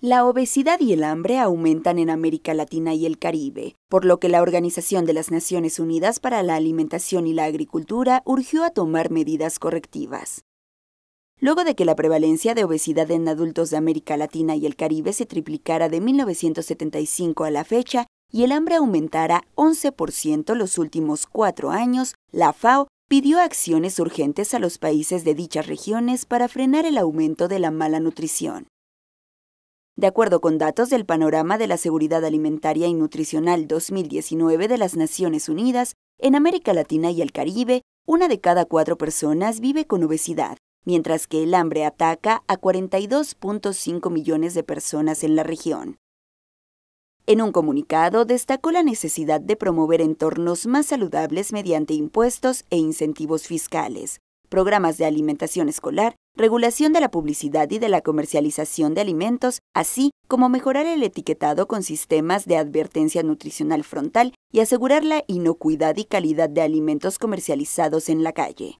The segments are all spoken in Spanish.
La obesidad y el hambre aumentan en América Latina y el Caribe, por lo que la Organización de las Naciones Unidas para la Alimentación y la Agricultura urgió a tomar medidas correctivas. Luego de que la prevalencia de obesidad en adultos de América Latina y el Caribe se triplicara de 1975 a la fecha y el hambre aumentara 11% los últimos cuatro años, la FAO pidió acciones urgentes a los países de dichas regiones para frenar el aumento de la mala nutrición. De acuerdo con datos del Panorama de la Seguridad Alimentaria y Nutricional 2019 de las Naciones Unidas, en América Latina y el Caribe, una de cada cuatro personas vive con obesidad, mientras que el hambre ataca a 42.5 millones de personas en la región. En un comunicado destacó la necesidad de promover entornos más saludables mediante impuestos e incentivos fiscales, programas de alimentación escolar, regulación de la publicidad y de la comercialización de alimentos, así como mejorar el etiquetado con sistemas de advertencia nutricional frontal y asegurar la inocuidad y calidad de alimentos comercializados en la calle.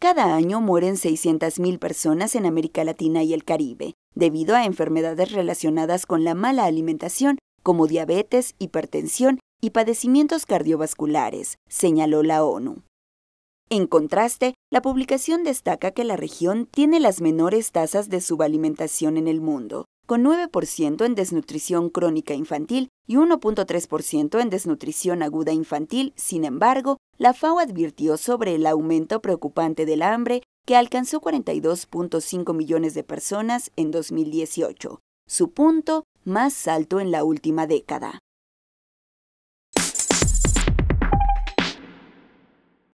Cada año mueren 600.000 personas en América Latina y el Caribe, debido a enfermedades relacionadas con la mala alimentación, como diabetes, hipertensión y padecimientos cardiovasculares, señaló la ONU. En contraste, la publicación destaca que la región tiene las menores tasas de subalimentación en el mundo, con 9% en desnutrición crónica infantil y 1.3% en desnutrición aguda infantil. Sin embargo, la FAO advirtió sobre el aumento preocupante del hambre que alcanzó 42.5 millones de personas en 2018, su punto más alto en la última década.